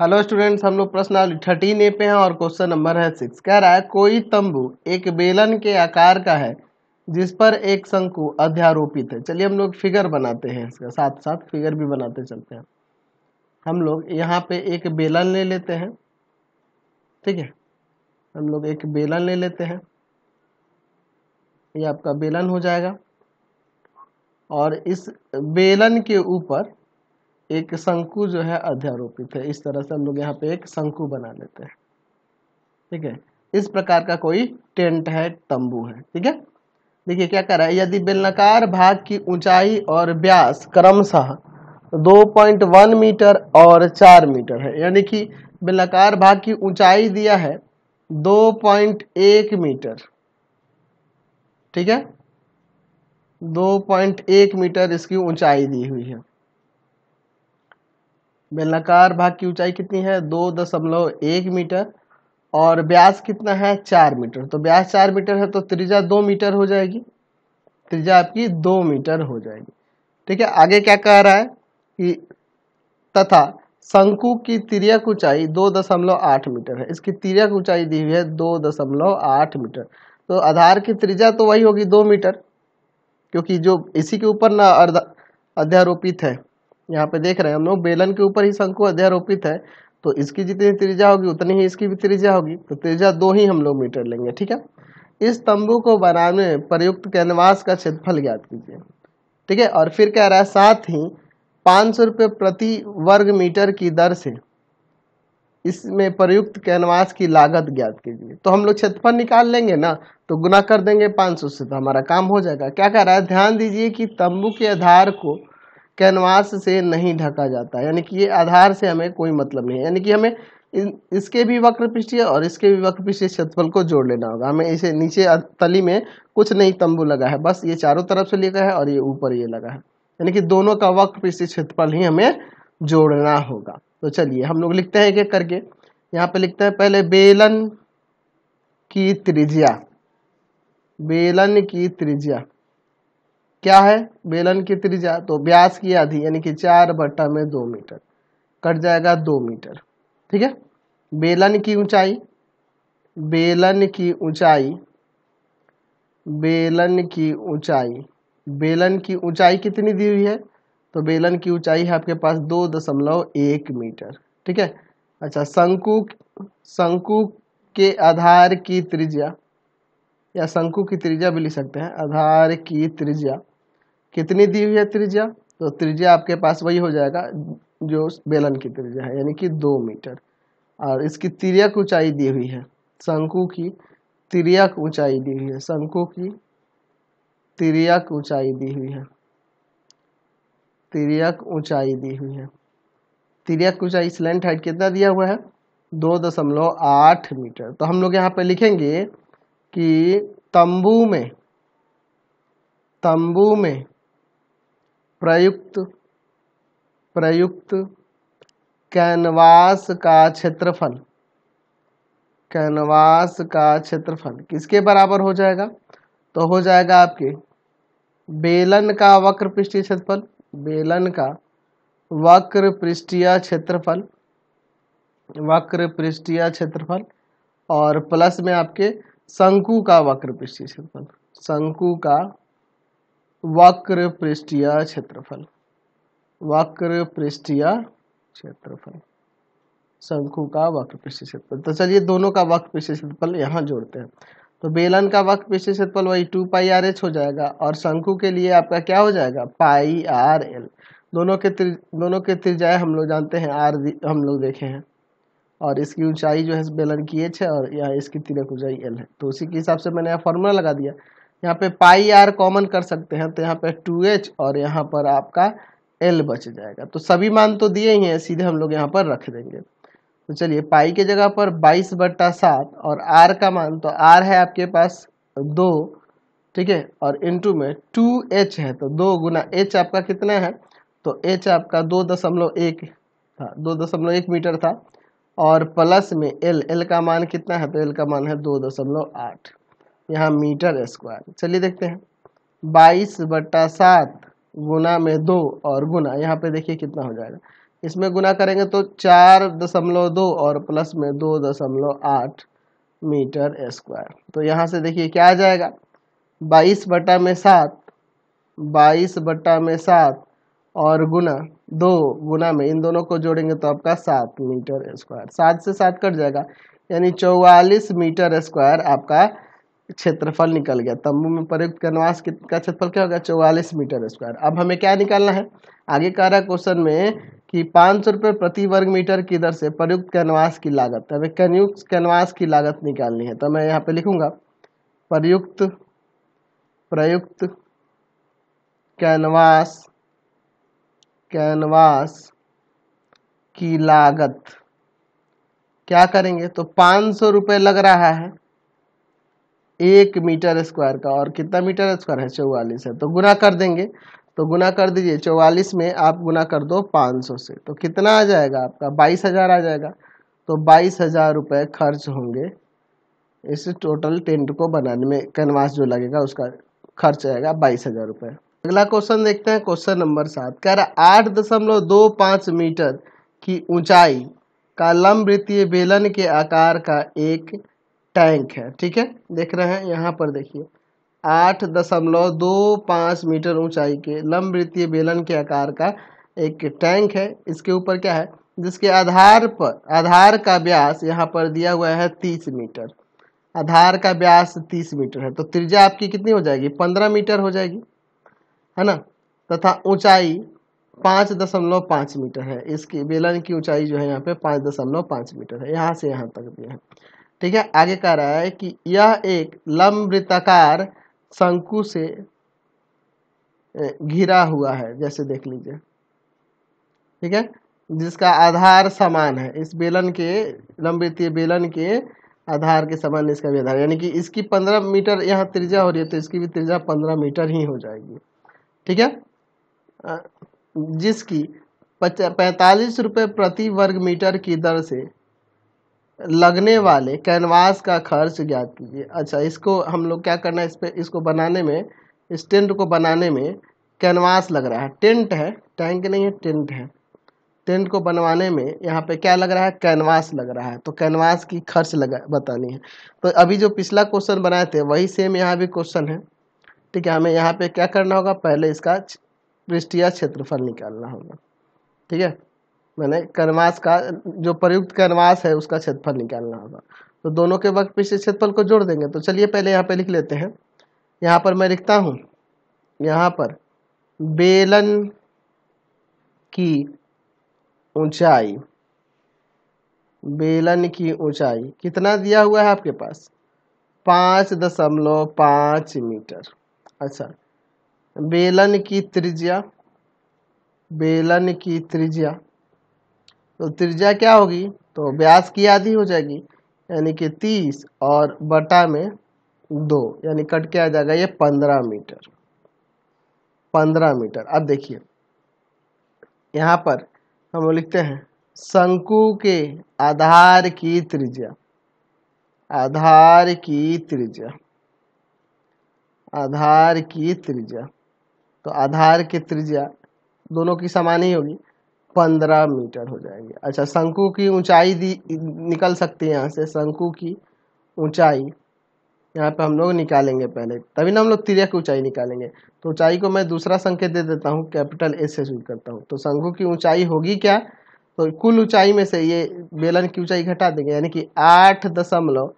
hello students हम लोग प्रश्न थर्टीन ए पे हैं और क्वेश्चन नंबर है सिक्स कह रहा है कोई तंबू एक बेलन के आकार का है जिस पर एक शंकु अध्यारोपित है चलिए हम लोग फिगर बनाते हैं इसका साथ साथ फिगर भी बनाते चलते हैं हम लोग यहाँ पे एक बेलन ले लेते हैं ठीक है हम लोग एक बेलन ले लेते हैं ये आपका बेलन हो जाएगा और इस बेलन के ऊपर एक शंकु जो है अध्यारोपित है इस तरह से हम लोग यहाँ पे एक शंकु बना लेते हैं ठीक है इस प्रकार का कोई टेंट है तंबू है ठीक है देखिए क्या कर रहा है यदि बेलनाकार भाग की ऊंचाई और व्यास क्रमशः 2.1 मीटर और 4 मीटर है यानी कि बेलनाकार भाग की ऊंचाई दिया है 2.1 मीटर ठीक है 2.1 मीटर इसकी ऊंचाई दी हुई है बेलनाकार भाग की ऊंचाई कितनी है दो दशमलव एक मीटर और ब्यास कितना है चार मीटर तो ब्यास चार मीटर है तो त्रिज्या दो मीटर हो जाएगी त्रिज्या आपकी दो मीटर हो जाएगी ठीक है आगे क्या कह रहा है कि तथा शंकु की तिरक ऊंचाई दो दशमलव आठ मीटर है इसकी तिरक ऊंचाई दी हुई है दो दशमलव आठ मीटर तो आधार की त्रिज्या तो वही होगी दो मीटर क्योंकि जो इसी के ऊपर ना अर्ध अध्यारोपित है यहाँ पे देख रहे हैं हम लोग बेलन के ऊपर ही शंकु अध्यारोपित है तो इसकी जितनी त्रिज्या होगी उतनी ही इसकी भी त्रिज्या होगी तो त्रिज्या दो ही हम लोग मीटर लेंगे ठीक है इस तंबू को बनाने में प्रयुक्त कैनवास का क्षेत्रफल ज्ञात कीजिए ठीक है और फिर कह रहा है साथ ही पाँच सौ रुपये प्रति वर्ग मीटर की दर से इसमें प्रयुक्त कैनवास की लागत ज्ञात कीजिए तो हम लोग क्षेत्रफल निकाल लेंगे ना तो गुना कर देंगे 500 से तो हमारा काम हो जाएगा क्या कह रहा है ध्यान दीजिए कि तंबू के आधार को कैनवास से नहीं ढका जाता यानी कि ये आधार से हमें कोई मतलब नहीं है यानी कि हमें इसके भी वक्र पृष्ठीय और इसके भी वक्र पृष्ठीय क्षेत्रफल को जोड़ लेना होगा हमें इसे नीचे तली में कुछ नहीं तंबू लगा है बस ये चारों तरफ से लिखा है और ये ऊपर ये लगा है यानी कि दोनों का वक्र पृष्ठीय क्षेत्रफल ही हमें जोड़ना होगा तो चलिए हम लोग लिखते हैं एक एक करके यहाँ पे लिखते हैं पहले बेलन की त्रिज्या बेलन की त्रिज्या क्या है बेलन की त्रिज्या तो ब्यास की आधी यानी कि चार बट्टा में दो मीटर कट जाएगा दो मीटर ठीक है बेलन की ऊंचाई बेलन की ऊंचाई बेलन की ऊंचाई बेलन की ऊंचाई कितनी दी हुई है तो बेलन की ऊंचाई है आपके पास दो दशमलव एक मीटर ठीक है अच्छा शंकु शंकु के आधार की त्रिज्या या शंकु की त्रिज्या भी लिख सकते हैं आधार की त्रिज्या कितनी दी हुई है त्रिज्या तो त्रिज्या आपके पास वही हो जाएगा जो बेलन की त्रिज्या है यानी कि दो मीटर और इसकी तिरक ऊंचाई दी हुई है शंकु की तिरक ऊंचाई दी हुई है शंकु की तिरक ऊंचाई दी हुई है तिरक ऊंचाई दी हुई है तिरक ऊंचाई स्लेंट हाइट कितना दिया हुआ है दो दशमलव आठ मीटर तो हम लोग यहाँ पे लिखेंगे कि तंबू में तंबू में प्रयुक्त प्रयुक्त कैनवास का क्षेत्रफल कैनवास का क्षेत्रफल किसके बराबर हो जाएगा तो हो जाएगा आपके बेलन का वक्र पृष्ठीय क्षेत्रफल बेलन का वक्र पृष्ठीय क्षेत्रफल वक्र पृष्ठीय क्षेत्रफल और प्लस में आपके शंकु का वक्र पृष्ठीय क्षेत्रफल शंकु का वक्र पृष्ठिया क्षेत्रफल वक्र पृष्ठिया क्षेत्रफल शंखु का वक्र पृष्ठ क्षेत्रफल तो चलिए दोनों का वक्र पृष्ठ क्षेत्रफल यहाँ जोड़ते हैं तो बेलन का वक्र पृष्ठ क्षेत्रफल वही टू पाई आर एच हो जाएगा और शंखु के लिए आपका क्या हो जाएगा पाई आर एल दोनों के त्रि दोनों के त्रिज्या हम लोग जानते हैं आर हम लोग देखे हैं और इसकी ऊंचाई जो है बेलन की एच है और यहाँ इसकी तिरक ऊंचाई एल है तो उसी के हिसाब से मैंने यहाँ फॉर्मूला लगा दिया यहाँ पे पाई आर कॉमन कर सकते हैं तो यहाँ पे टू एच और यहाँ पर आपका एल बच जाएगा तो सभी मान तो दिए ही हैं सीधे हम लोग यहाँ पर रख देंगे तो चलिए पाई के जगह पर बाईस बट्टा सात और आर का मान तो आर है आपके पास दो ठीक है और इंटू में टू एच है तो दो गुना एच आपका कितना है तो एच आपका दो दशमलव एक था दो दशमलव एक मीटर था और प्लस में एल एल का मान कितना है तो एल का मान है दो दशमलव आठ यहाँ मीटर स्क्वायर चलिए देखते हैं बाईस बट्टा सात गुना में दो और गुना यहाँ पे देखिए कितना हो जाएगा इसमें गुना करेंगे तो चार दशमलव दो और प्लस में दो दशमलव आठ मीटर स्क्वायर तो यहाँ से देखिए क्या आ जाएगा बाईस बटा में सात बाईस बट्टा में सात और गुना दो गुना में इन दोनों को जोड़ेंगे तो आपका सात मीटर स्क्वायर सात से सात कट जाएगा यानी चौवालीस मीटर स्क्वायर आपका क्षेत्रफल निकल गया तंबू में प्रयुक्त कैनवास का क्षेत्रफल क्या होगा चौवालीस मीटर स्क्वायर अब हमें क्या निकालना है आगे कह रहा है क्वेश्चन में कि पाँच सौ रुपये प्रति वर्ग मीटर की दर से प्रयुक्त कैनवास की लागत तो हमें कनयुक्त कैनवास की लागत निकालनी है तो मैं यहाँ पे लिखूंगा प्रयुक्त प्रयुक्त कैनवास कैनवास की लागत क्या करेंगे तो पाँच सौ रुपये लग रहा है एक मीटर स्क्वायर का और कितना मीटर स्क्वायर है चौवालीस है तो गुना कर देंगे तो गुना कर दीजिए चौवालीस में आप गुना कर दो पाँच सौ से तो कितना आ जाएगा आपका बाईस हज़ार आ जाएगा तो बाईस हज़ार रुपये खर्च होंगे इस टोटल टेंट को बनाने में कैनवास जो लगेगा उसका खर्च आएगा बाईस हज़ार रुपये अगला क्वेश्चन देखते हैं क्वेश्चन नंबर सात कह रहा आठ दशमलव दो पाँच मीटर की ऊंचाई का लंब वृत्तीय बेलन के आकार का एक टैंक है ठीक है देख रहे हैं यहाँ पर देखिए आठ दशमलव दो पाँच मीटर ऊंचाई के लंब वृत्तीय बेलन के आकार का एक टैंक है इसके ऊपर क्या है जिसके आधार पर आधार का व्यास यहाँ पर दिया हुआ है तीस मीटर आधार का व्यास तीस मीटर है तो त्रिज्या आपकी कितनी हो जाएगी पंद्रह मीटर हो जाएगी है ना तथा ऊंचाई पाँच दशमलव पाँच मीटर है इसकी बेलन की ऊंचाई जो है यहाँ पे पाँच दशमलव पाँच मीटर है यहाँ से यहाँ तक भी है ठीक है आगे कह रहा है कि यह एक लंबवृत्ताकार शंकु से घिरा हुआ है जैसे देख लीजिए ठीक है जिसका आधार समान है इस बेलन के लंबवृत्तीय बेलन के आधार के समान इसका भी आधार यानी कि इसकी पंद्रह मीटर यहाँ त्रिज्या हो रही है तो इसकी भी त्रिज्या पंद्रह मीटर ही हो जाएगी ठीक है जिसकी पैंतालीस रुपये प्रति वर्ग मीटर की दर से लगने वाले कैनवास का खर्च ज्ञात कीजिए अच्छा इसको हम लोग क्या करना है इस पर इसको बनाने में इस टेंट को बनाने में कैनवास लग रहा है टेंट है टैंक नहीं है टेंट है टेंट को बनवाने में यहाँ पे क्या लग रहा है कैनवास लग रहा है तो कैनवास की खर्च लगा बतानी है तो अभी जो पिछला क्वेश्चन बनाए थे वही सेम यहाँ भी क्वेश्चन है ठीक है हमें यहाँ पे क्या करना होगा पहले इसका पृष्ठिया क्षेत्रफल निकालना होगा ठीक है मैंने कर्मास का जो प्रयुक्त कर्मास है उसका क्षेत्रफल निकालना होगा तो दोनों के वक्त पिछले क्षेत्रफल को जोड़ देंगे तो चलिए पहले यहाँ पे लिख लेते हैं यहाँ पर मैं लिखता हूँ यहाँ पर बेलन की ऊंचाई बेलन की ऊंचाई कितना दिया हुआ है आपके पास पाँच दशमलव पाँच मीटर अच्छा बेलन की त्रिज्या बेलन की त्रिज्या तो त्रिज्या क्या होगी तो ब्यास की आधी हो जाएगी यानी कि तीस और बटा में दो यानी कट के आ जाएगा ये पंद्रह मीटर पंद्रह मीटर अब देखिए यहाँ पर हम लिखते हैं शंकु के आधार की त्रिज्या आधार की त्रिज्या आधार की त्रिज्या तो आधार की त्रिज्या दोनों की समान ही होगी पंद्रह मीटर हो जाएगी अच्छा शंकु की ऊंचाई दी निकल सकती है यहाँ से शंकु की ऊंचाई यहाँ पे हम लोग निकालेंगे पहले तभी ना हम लोग तिरक ऊंचाई निकालेंगे तो ऊंचाई को मैं दूसरा संकेत दे देता हूँ कैपिटल एस से शुरू करता हूँ तो शंकु की ऊंचाई होगी क्या तो कुल ऊंचाई में से ये बेलन की ऊंचाई घटा देंगे यानी कि आठ दशमलव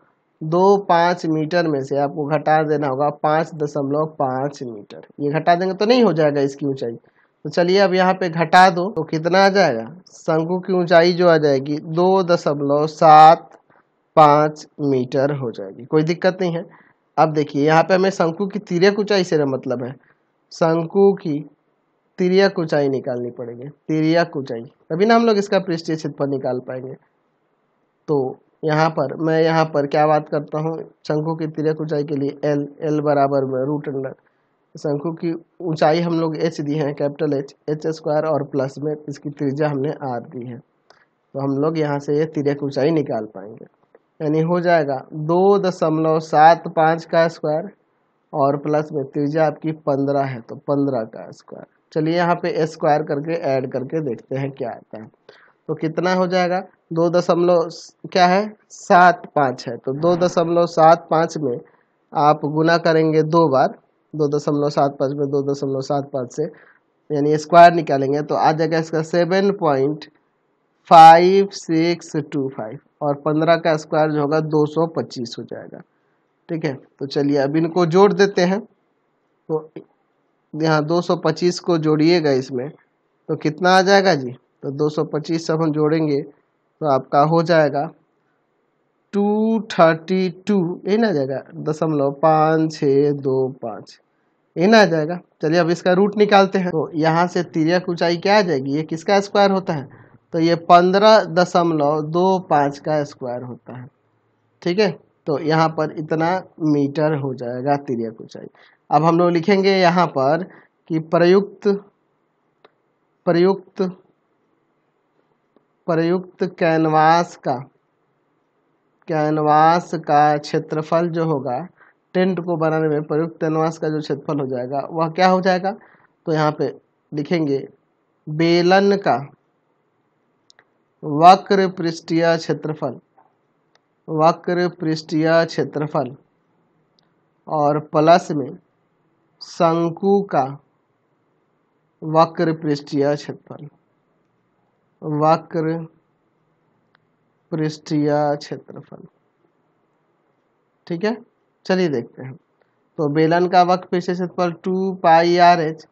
दो पाँच मीटर में से आपको घटा देना होगा पाँच दशमलव पाँच मीटर ये घटा देंगे तो नहीं हो जाएगा इसकी ऊंचाई तो चलिए अब यहाँ पे घटा दो तो कितना आ जाएगा शंकु की ऊंचाई जो आ जाएगी दो दशमलव सात पाँच मीटर हो जाएगी कोई दिक्कत नहीं है अब देखिए यहाँ पे हमें शंकु की तिरक ऊंचाई से मतलब है शंकु की तिरक ऊंचाई निकालनी पड़ेगी तिरक ऊंचाई तभी ना हम लोग इसका पृष्ठीय क्षेत्रफल निकाल पाएंगे तो यहाँ पर मैं यहाँ पर क्या बात करता हूँ शंकु की तिरक ऊंचाई के लिए एल एल बराबर में रूट अंडर शंकु की ऊंचाई हम लोग एच दी है कैपिटल एच एच स्क्वायर और प्लस में इसकी त्रिज्या हमने आर दी है तो हम लोग यहाँ से ये तिरक ऊंचाई निकाल पाएंगे यानी हो जाएगा दो दशमलव सात पाँच का स्क्वायर और प्लस में त्रिज्या आपकी पंद्रह है तो पंद्रह का स्क्वायर चलिए यहाँ पे स्क्वायर करके ऐड करके देखते हैं क्या आता है तो कितना हो जाएगा दो दशमलव क्या है सात पाँच है तो दो दशमलव सात पाँच में आप गुना करेंगे दो बार दो दशमलव सात पाँच में दो दशमलव सात पाँच से यानी स्क्वायर निकालेंगे तो आ जाएगा इसका seven point five six two five और पंद्रह का स्क्वायर जो होगा दो सौ पच्चीस हो जाएगा ठीक है तो चलिए अब इनको जोड़ देते हैं तो यहाँ दो सौ पच्चीस को जोड़िएगा इसमें तो कितना आ जाएगा जी तो दो सौ पच्चीस सब हम जोड़ेंगे तो आपका हो जाएगा टू थर्टी टू ये आ जाएगा दशमलव पाँच छः दो पाँच ये आ जाएगा चलिए अब इसका रूट निकालते हैं तो यहाँ से तिरक ऊंचाई क्या आ जाएगी ये किसका स्क्वायर होता है तो ये पंद्रह दशमलव दो पाँच का स्क्वायर होता है ठीक है तो यहाँ पर इतना मीटर हो जाएगा तिरक ऊंचाई अब हम लोग लिखेंगे यहाँ पर कि प्रयुक्त प्रयुक्त प्रयुक्त कैनवास का कैनवास का क्षेत्रफल जो होगा टेंट को बनाने में प्रयुक्त कैनवास का जो क्षेत्रफल हो जाएगा वह क्या हो जाएगा तो यहाँ पे लिखेंगे बेलन का वक्र पृष्ठीय क्षेत्रफल वक्र पृष्ठीय क्षेत्रफल और प्लस में शंकु का वक्र पृष्ठीय क्षेत्रफल वक्र पृष्ठीय क्षेत्रफल ठीक है चलिए देखते हैं तो बेलन का वक्र पृष्ठीय क्षेत्रफल टू पाई आर एच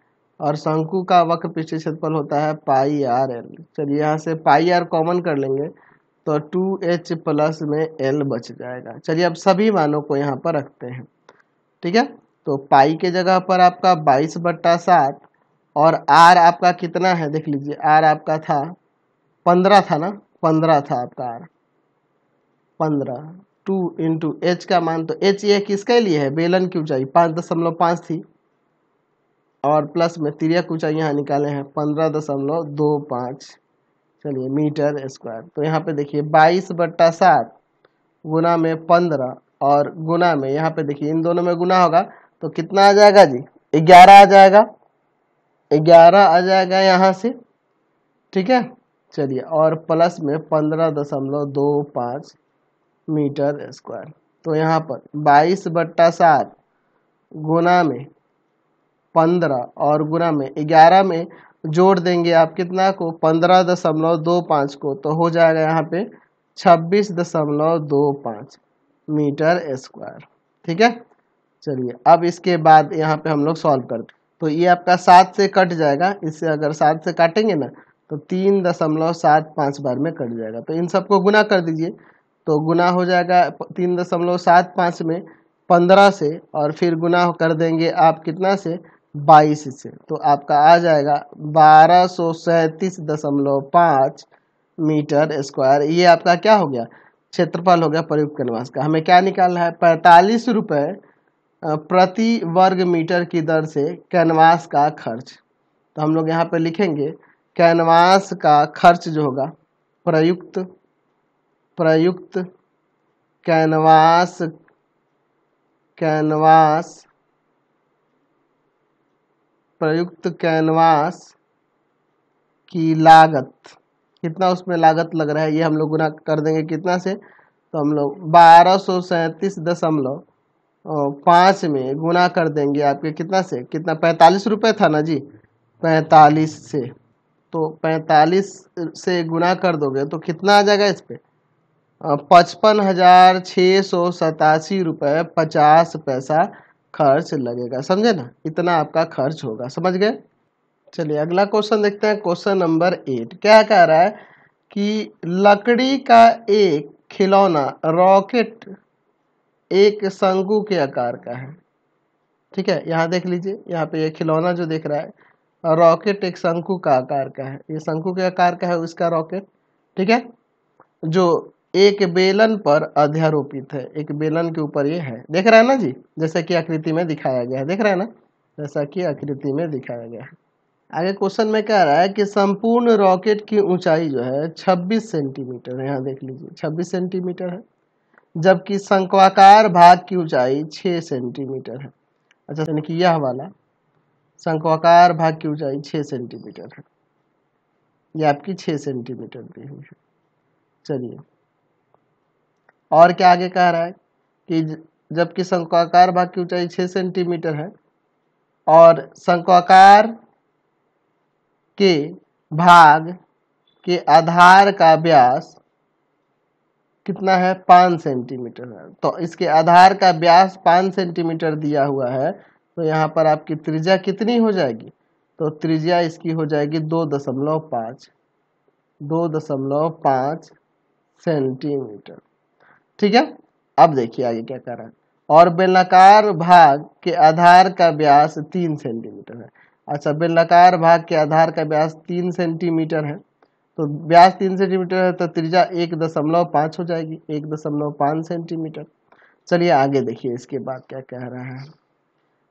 और शंकु का वक्र पीछे क्षेत्रफल होता है पाई आर एल चलिए यहाँ से पाई आर कॉमन कर लेंगे तो टू एच प्लस में एल बच जाएगा चलिए अब सभी मानों को यहाँ पर रखते हैं ठीक है तो पाई के जगह पर आपका बाईस बट्टा सात और आर आपका कितना है देख लीजिए आर आपका था पंद्रह था ना पंद्रह था आपका आर पंद्रह टू इंटू एच का मान तो एच ये किसके लिए है बेलन की ऊंचाई पाँच दशमलव पाँच थी और प्लस में की ऊंचाई यहाँ निकाले हैं पंद्रह दशमलव दो पाँच चलिए मीटर स्क्वायर तो यहाँ पे देखिए बाईस बट्टा सात गुना में पंद्रह और गुना में यहाँ पे देखिए इन दोनों में गुना होगा तो कितना आ जाएगा जी ग्यारह आ जाएगा ग्यारह आ जाएगा यहाँ से ठीक है चलिए और प्लस में पंद्रह दशमलव दो पाँच मीटर स्क्वायर तो यहाँ पर बाईस बट्टा सात गुना में पंद्रह और गुना में ग्यारह में जोड़ देंगे आप कितना को पंद्रह दशमलव दो पाँच को तो हो जाएगा यहाँ पे छब्बीस दशमलव दो पाँच मीटर स्क्वायर ठीक है चलिए अब इसके बाद यहाँ पे हम लोग सॉल्व करते तो ये आपका सात से कट जाएगा इससे अगर सात से काटेंगे ना तो तीन दशमलव सात पाँच बार में कट जाएगा तो इन सबको गुना कर दीजिए तो गुना हो जाएगा तीन दशमलव सात पाँच में पंद्रह से और फिर गुना कर देंगे आप कितना से बाईस से तो आपका आ जाएगा बारह सौ सैंतीस दशमलव पाँच मीटर स्क्वायर ये आपका क्या हो गया क्षेत्रफल हो गया प्रयुक्त कैनवास का हमें क्या निकालना है पैंतालीस रुपये प्रति वर्ग मीटर की दर से कैनवास का खर्च तो हम लोग यहाँ पर लिखेंगे कैनवास का खर्च जो होगा प्रयुक्त प्रयुक्त कैनवास कैनवास प्रयुक्त कैनवास की लागत कितना उसमें लागत लग रहा है ये हम लोग गुना कर देंगे कितना से तो हम लोग बारह सौ सैंतीस दशमलव पाँच में गुना कर देंगे आपके कितना से कितना पैंतालीस रुपये था ना जी पैंतालीस से तो 45 से गुना कर दोगे तो कितना आ जाएगा इस पर पचपन हज़ार छः सौ सतासी रुपये पचास पैसा खर्च लगेगा समझे ना इतना आपका खर्च होगा समझ गए चलिए अगला क्वेश्चन देखते हैं क्वेश्चन नंबर एट क्या कह रहा है कि लकड़ी का एक खिलौना रॉकेट एक शंकु के आकार का है ठीक है यहाँ देख लीजिए यहाँ पे ये यह खिलौना जो देख रहा है रॉकेट एक शंकु का आकार का है ये शंकु के आकार का है उसका रॉकेट ठीक है जो एक बेलन पर अध्यारोपित है एक बेलन के ऊपर ये है देख रहा है ना जी जैसा कि आकृति में दिखाया गया है देख रहा है ना जैसा कि आकृति में दिखाया गया है आगे क्वेश्चन में कह रहा है कि संपूर्ण रॉकेट की ऊंचाई जो है 26 सेंटीमीटर है यहाँ देख लीजिए 26 सेंटीमीटर है जबकि शंकुआकार भाग की ऊंचाई 6 सेंटीमीटर है अच्छा यानी कि यह वाला शंकुआकार भाग की ऊंचाई छः सेंटीमीटर है ये आपकी छः सेंटीमीटर दी हुई है चलिए और क्या आगे कह रहा है कि जबकि शंकुआकार भाग की ऊंचाई छः सेंटीमीटर है और शंकुआकार के भाग के आधार का व्यास कितना है पाँच सेंटीमीटर है तो इसके आधार का व्यास पाँच सेंटीमीटर दिया हुआ है तो यहाँ पर आपकी त्रिज्या कितनी हो जाएगी तो त्रिज्या इसकी हो जाएगी दो दशमलव पाँच दो दशमलव पाँच सेंटीमीटर ठीक है अब देखिए आगे क्या कर रहा है और बेलनाकार भाग के आधार का व्यास तीन सेंटीमीटर है अच्छा बेलनाकार भाग के आधार का व्यास तीन सेंटीमीटर है तो व्यास तीन सेंटीमीटर है तो त्रिज्या एक दशमलव पाँच हो जाएगी एक दशमलव पाँच सेंटीमीटर चलिए आगे देखिए इसके बाद क्या कह रहा है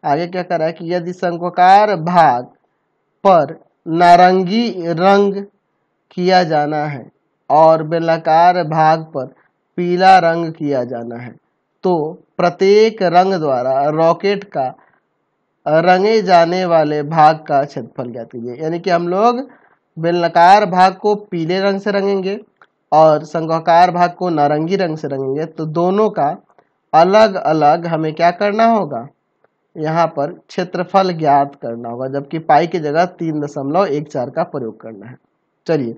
आगे क्या कर रहा है कि यदि शंक्वाकार भाग पर नारंगी रंग किया जाना है और बेलाकार भाग पर पीला रंग किया जाना है तो प्रत्येक रंग द्वारा रॉकेट का रंगे जाने वाले भाग का क्षेत्रफल ज्ञात कीजिए यानी कि हम लोग बेलाकार भाग को पीले रंग से रंगेंगे और शंखाकार भाग को नारंगी रंग से रंगेंगे तो दोनों का अलग अलग हमें क्या करना होगा यहाँ पर क्षेत्रफल ज्ञात करना होगा जबकि पाई की जगह तीन दशमलव एक चार का प्रयोग करना है चलिए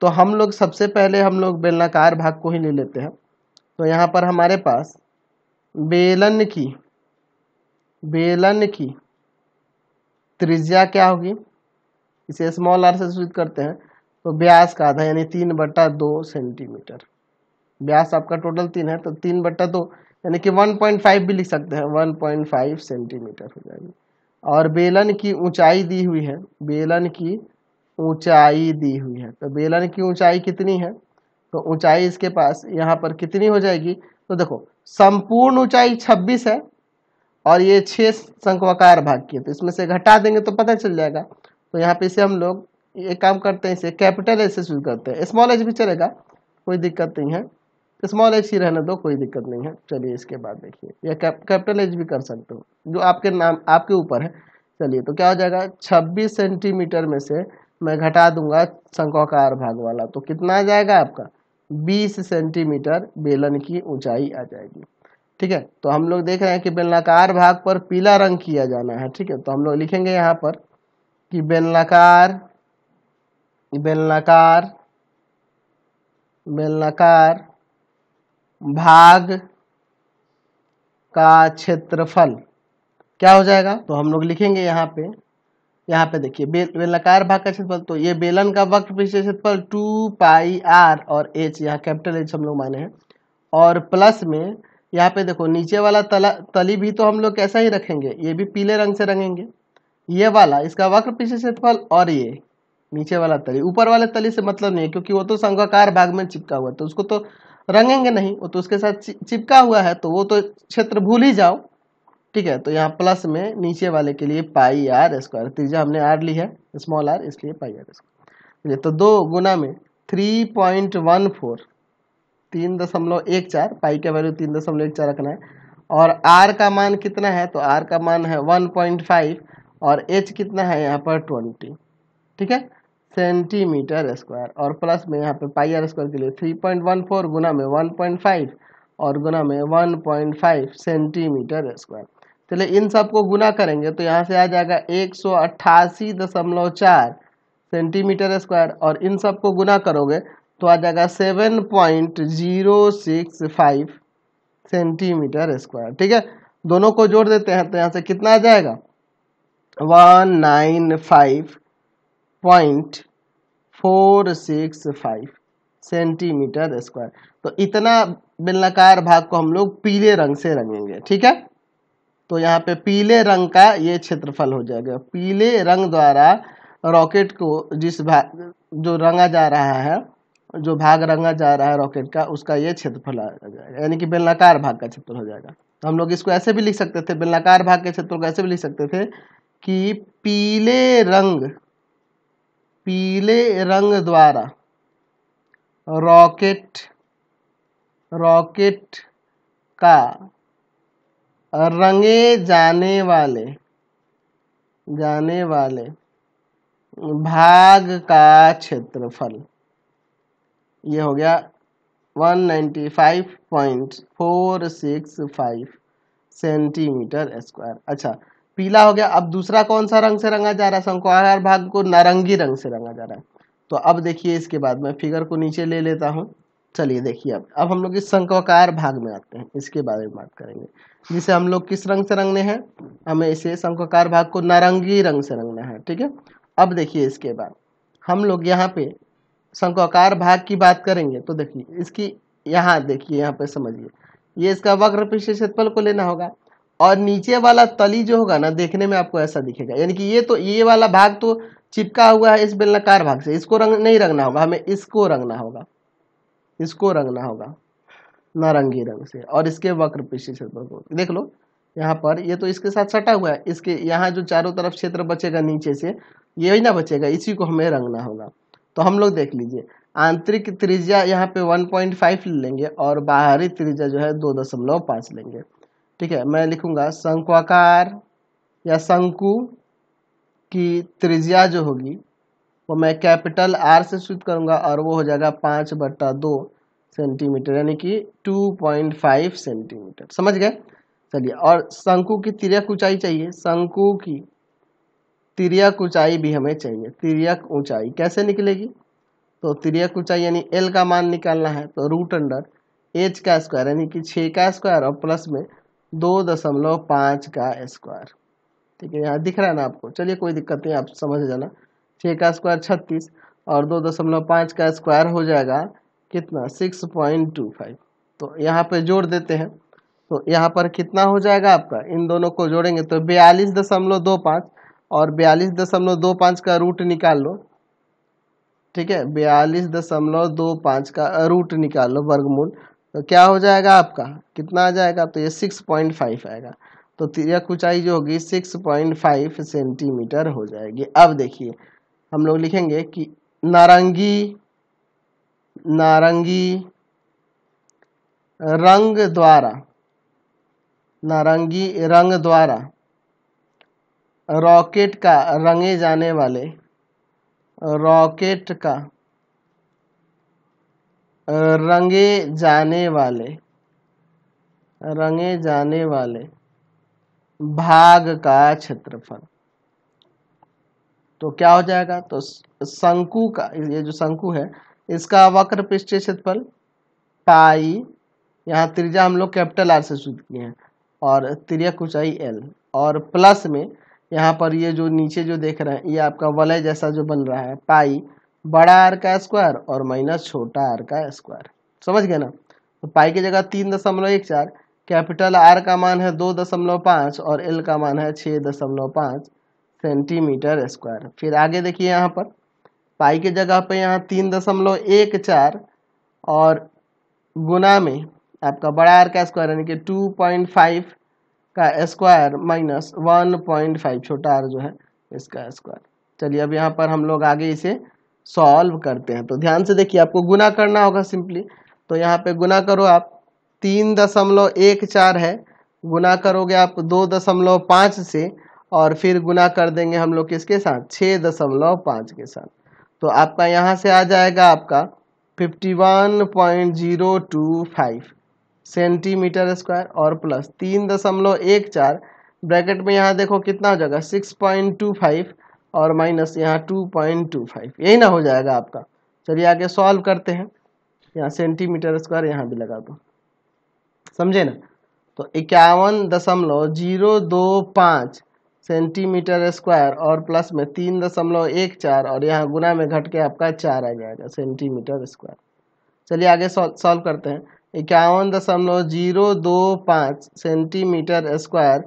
तो हम लोग सबसे पहले हम लोग बेलनाकार भाग को ही ले लेते हैं तो यहाँ पर हमारे पास बेलन की बेलन की त्रिज्या क्या होगी इसे स्मॉल आर से सूचित करते हैं तो ब्यास का आधा यानी तीन बट्टा दो सेंटीमीटर ब्यास आपका टोटल तीन है तो तीन बट्टा दो तो यानी कि 1.5 भी लिख सकते हैं 1.5 सेंटीमीटर हो जाएगी और बेलन की ऊंचाई दी हुई है बेलन की ऊंचाई दी हुई है तो बेलन की ऊंचाई कितनी है तो ऊंचाई इसके पास यहाँ पर कितनी हो जाएगी तो देखो संपूर्ण ऊंचाई 26 है और ये छः शंकवाकार भाग की है तो इसमें से घटा देंगे तो पता चल जाएगा तो यहाँ पे इसे हम लोग एक काम करते हैं इसे कैपिटल ए से शुरू करते हैं स्मॉल एच भी चलेगा कोई दिक्कत नहीं है स्मॉल एच ही रहने दो कोई दिक्कत नहीं है चलिए इसके बाद देखिए या कैपिटल एच भी कर सकते हो जो आपके नाम आपके ऊपर है चलिए तो क्या हो जाएगा 26 सेंटीमीटर में से मैं घटा दूंगा शंकोकार भाग वाला तो कितना आ जाएगा आपका 20 सेंटीमीटर बेलन की ऊंचाई आ जाएगी ठीक है तो हम लोग देख रहे हैं कि बेलनाकार भाग पर पीला रंग किया जाना है ठीक है तो हम लोग लिखेंगे यहाँ पर कि बेलनाकार बेलनाकार बेलनाकार भाग का क्षेत्रफल क्या हो जाएगा तो हम लोग लिखेंगे यहाँ पे यहाँ पे देखिए बे, भाग का क्षेत्रफल तो ये बेलन का वक्त पीछे क्षेत्रफल टू पाई आर और एच यहाँ कैपिटल एच हम लोग माने हैं और प्लस में यहाँ पे देखो नीचे वाला तला तली भी तो हम लोग कैसा ही रखेंगे ये भी पीले रंग से रंगेंगे ये वाला इसका वक्र विशेष क्षेत्रफल और ये नीचे वाला तली ऊपर वाले तली से मतलब नहीं है क्योंकि वो तो संघाकार भाग में चिपका हुआ है तो उसको तो रंगेंगे नहीं वो तो उसके साथ चिपका हुआ है तो वो तो क्षेत्र भूल ही जाओ ठीक है तो यहाँ प्लस में नीचे वाले के लिए पाई आर स्क्वायर त्रिज्या हमने आर ली है स्मॉल आर इसलिए पाई आर स्क्वायर तो दो गुना में थ्री पॉइंट वन फोर तीन दशमलव एक चार पाई का वैल्यू तीन दशमलव एक चार रखना है और आर का मान कितना है तो आर का मान है वन पॉइंट फाइव और एच कितना है यहाँ पर ट्वेंटी ठीक है सेंटीमीटर स्क्वायर और प्लस में यहाँ पे पाई आर स्क्वायर के लिए थ्री पॉइंट वन फोर गुना में वन पॉइंट फाइव और गुना में one point five centimetre square चलिए इन सब को गुना करेंगे तो यहाँ से आ जाएगा एक सौ अट्ठासी दशमलव चार सेंटीमीटर स्क्वायर और इन सब को गुना करोगे तो आ जाएगा seven point zero six five centimetre square ठीक है दोनों को जोड़ देते हैं तो यहाँ से कितना आ जाएगा one nine five point four six five centimetre square तो इतना बिल्लाकार भाग को हम लोग पीले रंग से रंगेंगे ठीक है तो यहाँ पे पीले रंग का ये क्षेत्रफल हो जाएगा पीले रंग द्वारा रॉकेट को जिस भाग जो रंगा जा रहा है जो भाग रंगा जा रहा है रॉकेट का उसका ये क्षेत्रफल आ जाएगा यानी कि बेलनाकार भाग का क्षेत्र हो जाएगा तो हम लोग इसको ऐसे भी लिख सकते थे बेलनाकार भाग के क्षेत्र को ऐसे भी लिख सकते थे कि पीले रंग पीले रंग द्वारा रॉकेट रॉकेट का रंगे जाने वाले जाने वाले भाग का क्षेत्रफल ये हो गया 195.465 सेंटीमीटर स्क्वायर अच्छा पीला हो गया अब दूसरा कौन सा रंग से रंगा जा रहा है शंकुआकार भाग को नारंगी रंग से रंगा जा रहा है तो अब देखिए इसके बाद मैं फिगर को नीचे ले लेता हूँ चलिए देखिए अब अब हम लोग इस शंकुआकार भाग में आते हैं इसके बारे में बात करेंगे जिसे हम लोग किस रंग से रंगने हैं हमें इसे शंकुआकार भाग को नारंगी रंग से रंगना है ठीक है अब देखिए इसके बाद हम लोग यहाँ पे शंकुआकार भाग की बात करेंगे तो देखिए इसकी यहाँ देखिए यहाँ पे समझिए ये इसका वक्र पृष्ठ क्षेत्रफल को लेना होगा और नीचे वाला तली जो होगा ना देखने में आपको ऐसा दिखेगा यानी कि ये तो ये वाला भाग तो चिपका हुआ है इस बेलनाकार भाग से इसको रंग नहीं रंगना होगा हमें इसको रंगना होगा इसको रंगना होगा नारंगी रंग से और इसके वक्र क्षेत्र को देख लो यहाँ पर ये तो इसके साथ सटा हुआ है इसके यहाँ जो चारों तरफ क्षेत्र बचेगा नीचे से ये ही ना बचेगा इसी को हमें रंगना होगा तो हम लोग देख लीजिए आंतरिक त्रिज्या यहाँ पे 1.5 ले लेंगे और बाहरी त्रिज्या जो है दो दशमलव लेंगे ठीक है मैं लिखूंगा शंकुआकार या शंकु की त्रिज्या जो होगी वो मैं कैपिटल आर से सूचित करूंगा और वो हो जाएगा पाँच बट्टा दो सेंटीमीटर यानी कि टू पॉइंट फाइव सेंटीमीटर समझ गए चलिए और शंकु की तिरक ऊंचाई चाहिए शंकु की तिरक ऊंचाई भी हमें चाहिए तिरक ऊंचाई कैसे निकलेगी तो तिरक ऊंचाई यानी एल का मान निकालना है तो रूट अंडर एच का स्क्वायर यानी कि छः का स्क्वायर और प्लस में दो दशमलव पाँच का स्क्वायर ठीक है यहाँ दिख रहा है ना आपको चलिए कोई दिक्कत नहीं आप समझ जाना छः का स्क्वायर छत्तीस और दो दशमलव पाँच का स्क्वायर हो जाएगा कितना सिक्स पॉइंट टू फाइव तो यहाँ पे जोड़ देते हैं तो यहाँ पर कितना हो जाएगा आपका इन दोनों को जोड़ेंगे तो बयालीस दशमलव दो पाँच और बयालीस दशमलव दो पाँच का रूट निकाल लो ठीक है बयालीस दशमलव दो पाँच का रूट निकाल लो वर्गमूल तो क्या हो जाएगा आपका कितना आ जाएगा तो ये सिक्स पॉइंट फाइव आएगा तो तिरक ऊंचाई जो होगी सिक्स पॉइंट फाइव सेंटीमीटर हो जाएगी अब देखिए हम लोग लिखेंगे कि नारंगी नारंगी रंग द्वारा नारंगी रंग द्वारा रॉकेट का रंगे जाने वाले रॉकेट का रंगे जाने वाले रंगे जाने वाले भाग का क्षेत्रफल तो क्या हो जाएगा तो शंकु का ये जो शंकु है इसका वक्र पृष्ठीय क्षेत्रफल पाई यहाँ त्रिज्या हम लोग कैपिटल आर से सूचित किए हैं और त्रिया ऊंचाई एल और प्लस में यहाँ पर ये जो नीचे जो देख रहे हैं ये आपका वलय जैसा जो बन रहा है पाई बड़ा आर का स्क्वायर और माइनस छोटा आर का स्क्वायर समझ गए ना तो पाई की जगह तीन दशमलव एक चार कैपिटल आर का मान है दो दशमलव पाँच और एल का मान है छः दशमलव पाँच सेंटीमीटर स्क्वायर फिर आगे देखिए यहाँ पर पाई की जगह पे यहाँ तीन दशमलव एक चार और गुना में आपका बड़ा आर का स्क्वायर यानी कि टू पॉइंट फाइव का square minus one point five छोटा आर जो है इसका स्क्वायर चलिए अब यहाँ पर हम लोग आगे इसे सॉल्व करते हैं तो ध्यान से देखिए आपको गुना करना होगा सिंपली तो यहाँ पे गुना करो आप तीन दशमलव एक चार है गुना करोगे आप दो दशमलव पाँच से और फिर गुना कर देंगे हम लोग किसके साथ छः दशमलव पाँच के साथ तो आपका यहाँ से आ जाएगा आपका fifty one point zero two five centimetre square और प्लस तीन दशमलव एक चार ब्रैकेट में यहाँ देखो कितना हो जाएगा सिक्स पॉइंट टू फाइव और माइनस यहाँ टू पॉइंट टू फाइव यही ना हो जाएगा आपका चलिए आगे सॉल्व करते हैं यहाँ सेंटीमीटर स्क्वायर यहाँ भी लगा दो समझे ना तो इक्यावन दशमलव जीरो दो पाँच सेंटीमीटर स्क्वायर और प्लस में तीन दशमलव एक चार और यहाँ गुना में घट के आपका चार आ जाएगा सेंटीमीटर स्क्वायर चलिए आगे सॉल्व करते हैं इक्यावन दशमलव जीरो दो पाँच सेंटीमीटर स्क्वायर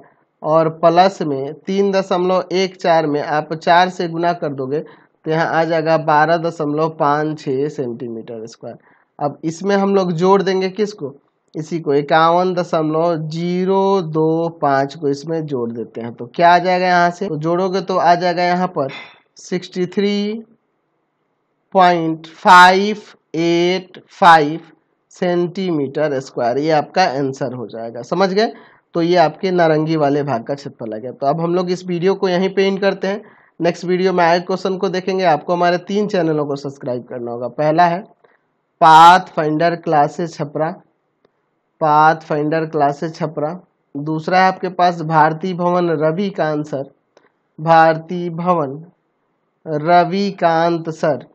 और प्लस में तीन दशमलव एक चार में आप चार से गुना कर दोगे तो यहाँ आ जाएगा बारह दशमलव पाँच छः सेंटीमीटर स्क्वायर अब इसमें हम लोग जोड़ देंगे किसको इसी को इक्यावन दशमलव जीरो दो पाँच को इसमें जोड़ देते हैं तो क्या आ जाएगा यहाँ से तो जोड़ोगे तो आ जाएगा यहाँ पर sixty three point five eight five centimetre square ये आपका आंसर हो जाएगा समझ गए तो ये आपके नारंगी वाले भाग का क्षेत्र लग गया तो अब हम लोग इस वीडियो को यहीं पे करते हैं नेक्स्ट वीडियो में आए क्वेश्चन को देखेंगे आपको हमारे तीन चैनलों को सब्सक्राइब करना होगा पहला है pathfinder classes Chhapra pathfinder classes Chhapra दूसरा है आपके पास Bharti Bhavan Ravi Kant sir Bharti Bhavan Ravi Kant sir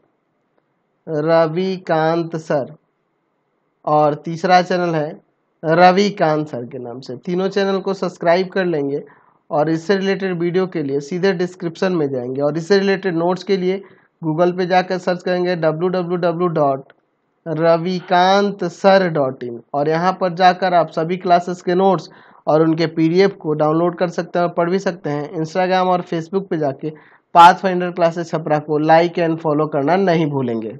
Ravi Kant sir और तीसरा चैनल है रवि कांत सर के नाम से तीनों चैनल को सब्सक्राइब कर लेंगे और इससे रिलेटेड वीडियो के लिए सीधे डिस्क्रिप्शन में जाएंगे और इससे रिलेटेड नोट्स के लिए गूगल पे जाकर सर्च करेंगे W W dot sir dot in और यहाँ पर जाकर आप सभी क्लासेस के नोट्स और उनके पीडीएफ को डाउनलोड कर सकते हैं और पढ़ भी सकते हैं इंस्टाग्राम और फेसबुक पे जाके पाथ फाइंडर क्लासेस छपरा को लाइक एंड फॉलो करना नहीं भूलेंगे